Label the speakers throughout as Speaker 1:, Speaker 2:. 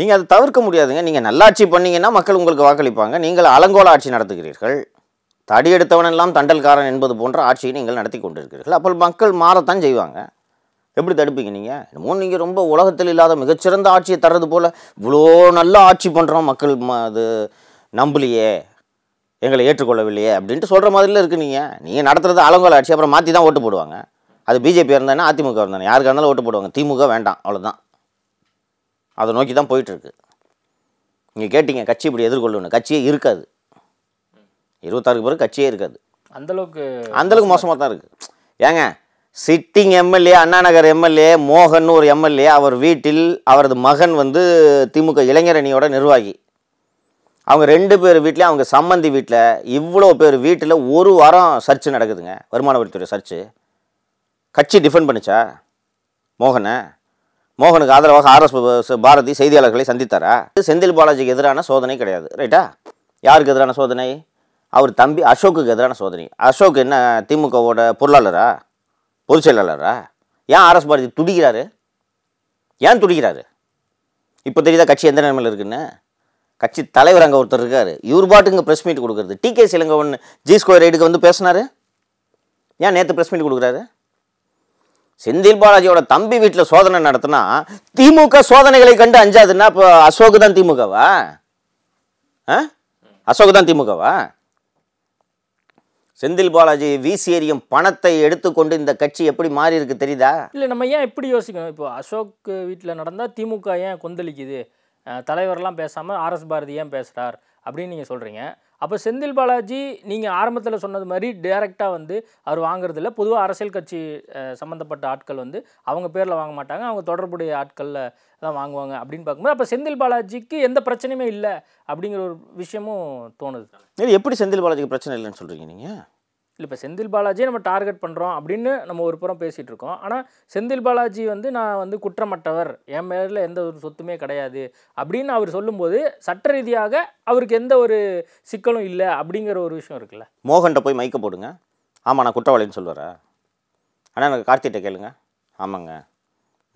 Speaker 1: நீங்கள் அதை தவிர்க்க முடியாதுங்க நீங்கள் நல்லாட்சி பண்ணீங்கன்னா மக்கள் உங்களுக்கு வாக்களிப்பாங்க நீங்கள் அலங்கோல ஆட்சி நடத்துகிறீர்கள் தடி எடுத்தவனெல்லாம் தண்டல்காரன் என்பது போன்ற ஆட்சியை நீங்கள் நடத்தி கொண்டிருக்கிறீர்கள் அப்போ மக்கள் மாறத்தான் செய்வாங்க எப்படி தடுப்பீங்க நீங்கள் இன்னமும் நீங்கள் ரொம்ப உலகத்தில் இல்லாத மிகச்சிறந்த ஆட்சியை தர்றது போல் இவ்வளோ நல்லா ஆட்சி பண்ணுறோம் மக்கள் ம அது நம்பலையே எங்களை ஏற்றுக்கொள்ளவில்லையே அப்படின்ட்டு சொல்கிற மாதிரிலாம் இருக்கு நீங்கள் நீங்கள் நடத்துகிறது அலங்கோல ஆட்சி அப்புறம் மாற்றி தான் ஓட்டு போடுவாங்க அது பிஜேபி இருந்தானே அதிமுக இருந்தானே யாருக்காக இருந்தாலும் ஓட்டு போடுவாங்க திமுக வேண்டாம் அவ்வளோதான் அதை நோக்கி தான் போயிட்டுருக்கு நீங்கள் கேட்டீங்க கட்சி இப்படி எதிர்கொள்ளணும் கட்சியே இருக்காது இருபத்தாறுக்கு பிறகு கட்சியே இருக்காது
Speaker 2: அந்தளவுக்கு அந்தளவுக்கு
Speaker 1: மோசமாக தான் இருக்குது ஏங்க sitting MLA Anna Nagar MLA மோகன் ஒரு எம்எல்ஏ அவர் வீட்டில் அவரது மகன் வந்து திமுக இளைஞரணியோட நிர்வாகி அவங்க ரெண்டு பேர் வீட்டிலையும் அவங்க சம்மந்தி வீட்டில் இவ்வளோ பேர் வீட்டில் ஒரு வாரம் சர்ச்சு நடக்குதுங்க வருமான வரித்துறை சர்ச்சு கட்சி டிஃபெண்ட் பண்ணிச்சா மோகனை மோகனுக்கு ஆதரவாக ஆர்எஸ் பாரதி செய்தியாளர்களை சந்தித்தாரா செந்தில் பாலாஜிக்கு எதிரான சோதனை கிடையாது ரைட்டா யாருக்கு எதிரான சோதனை அவர் தம்பி அசோக்குக்கு எதிரான சோதனை அசோக் என்ன திமுகவோட பொருளாளரா பொதுச் செயலாளரா ஏன் ஆர்எஸ் பாரதி துடிக்கிறாரு ஏன் துடிக்கிறாரு இப்போ தெரியுதா கட்சி எந்த நிலைமையில் இருக்குன்னு கட்சி தலைவர் அங்கே ஒருத்தர் இருக்கார் இவர் பாட்டுங்க ப்ரெஸ் மீட் கொடுக்குறது கே சிலங்கவன் ஜி ஸ்கொயர் ரைடுக்கு வந்து பேசினார் ஏன் நேற்று ப்ரெஸ் மீட் கொடுக்குறாரு செந்தில் பாலாஜியோட தம்பி வீட்டில் சோதனை நடத்தினா திமுக சோதனைகளை கண்டு அஞ்சாதுன்னா இப்போ அசோக் தான் திமுகவா அசோக் தான் திமுகவா செந்தில் பாலாஜி ஏரியும் பணத்தை எடுத்துக்கொண்டு இந்த கட்சி எப்படி மாறி இருக்கு தெரியுதா
Speaker 2: இல்லை நம்ம ஏன் எப்படி யோசிக்கணும் இப்போ அசோக் வீட்டில் நடந்தால் திமுக ஏன் கொந்தளிக்குது தலைவரெல்லாம் பேசாமல் ஆர்எஸ் பாரதி ஏன் பேசுகிறார் அப்படின்னு நீங்கள் சொல்கிறீங்க அப்போ செந்தில் பாலாஜி நீங்கள் ஆரம்பத்தில் சொன்னது மாதிரி டேரெக்டாக வந்து அவர் வாங்குறதில்ல பொதுவாக அரசியல் கட்சி சம்மந்தப்பட்ட ஆட்கள் வந்து அவங்க பேரில் வாங்க மாட்டாங்க அவங்க தொடர்புடைய ஆட்களில் தான் வாங்குவாங்க அப்படின்னு பார்க்கும்போது அப்போ செந்தில் பாலாஜிக்கு எந்த பிரச்சனையுமே இல்லை அப்படிங்கிற ஒரு விஷயமும் தோணுது எப்படி செந்தில் பாலாஜிக்கு பிரச்சனை இல்லைன்னு சொல்கிறீங்க நீங்கள் இல்லை இப்போ செந்தில் பாலாஜியை நம்ம டார்கெட் பண்ணுறோம் அப்படின்னு நம்ம ஒரு புறம் பேசிகிட்டு இருக்கோம் ஆனால் செந்தில் பாலாஜி வந்து நான் வந்து குற்றமற்றவர் என் மேலில் எந்த ஒரு சொத்துமே கிடையாது அப்படின்னு அவர் சொல்லும்போது சட்ட ரீதியாக அவருக்கு எந்த ஒரு சிக்கலும் இல்லை அப்படிங்கிற ஒரு விஷயம் இருக்குல்ல
Speaker 1: மோகன்கிட்ட போய் மைக்க போடுங்க ஆமாம் நான் குற்றவாளின்னு சொல்லுவேன் ஆனால் எனக்கு கார்த்திகிட்ட கேளுங்க ஆமாங்க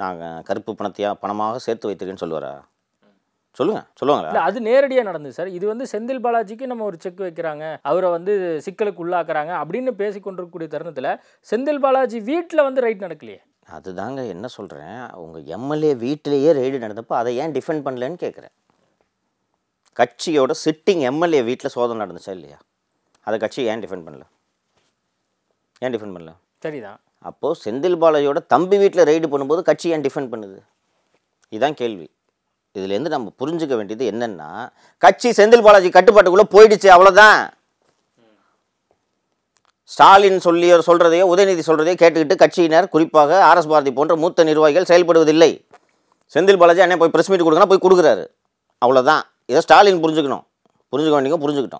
Speaker 1: நாங்கள் கருப்பு பணத்தையாக பணமாக சேர்த்து வைத்திருக்கேன்னு சொல்லுவாரா சொல்லுங்க சொல்லுவாங்க இல்லை
Speaker 2: அது நேரடியாக நடந்தது சார் இது வந்து செந்தில் பாலாஜிக்கு நம்ம ஒரு செக் வைக்கிறாங்க அவரை வந்து சிக்கலுக்கு உள்ளாக்குறாங்க அப்படின்னு பேசி கொண்டிருக்கக்கூடிய தருணத்தில் செந்தில் பாலாஜி வீட்டில் வந்து ரைட் நடக்கலையே
Speaker 1: அதுதாங்க என்ன சொல்கிறேன் உங்கள் எம்எல்ஏ வீட்டிலேயே ரெய்டு நடந்தப்போ அதை ஏன் டிஃபெண்ட் பண்ணலன்னு கேட்குறேன் கட்சியோட சிட்டிங் எம்எல்ஏ வீட்டில் சோதனை நடந்துச்சா இல்லையா அதை கட்சி ஏன் டிஃபெண்ட் பண்ணல ஏன் டிஃபெண்ட் பண்ணல சரிதான் அப்போது செந்தில் பாலாஜியோட தம்பி வீட்டில் ரெய்டு பண்ணும்போது கட்சி ஏன் டிஃபெண்ட் பண்ணுது இதுதான் கேள்வி இதுலேருந்து நம்ம புரிஞ்சுக்க வேண்டியது என்னென்னா கட்சி செந்தில் பாலாஜி கட்டுப்பாட்டுக்குள்ளே போயிடுச்சு அவ்வளோதான் ஸ்டாலின் சொல்லி சொல்கிறதையோ உதயநிதி சொல்கிறதையோ கேட்டுக்கிட்டு கட்சியினர் குறிப்பாக ஆர்எஸ் பாரதி போன்ற மூத்த நிர்வாகிகள் செயல்படுவதில்லை செந்தில் பாலாஜி அண்ணன் போய் ப்ரெஸ் மீட் கொடுக்கணும் போய் கொடுக்குறாரு அவ்வளோதான் இதை ஸ்டாலின் புரிஞ்சுக்கணும் புரிஞ்சுக்க வேண்டிய புரிஞ்சுக்கிட்டோம்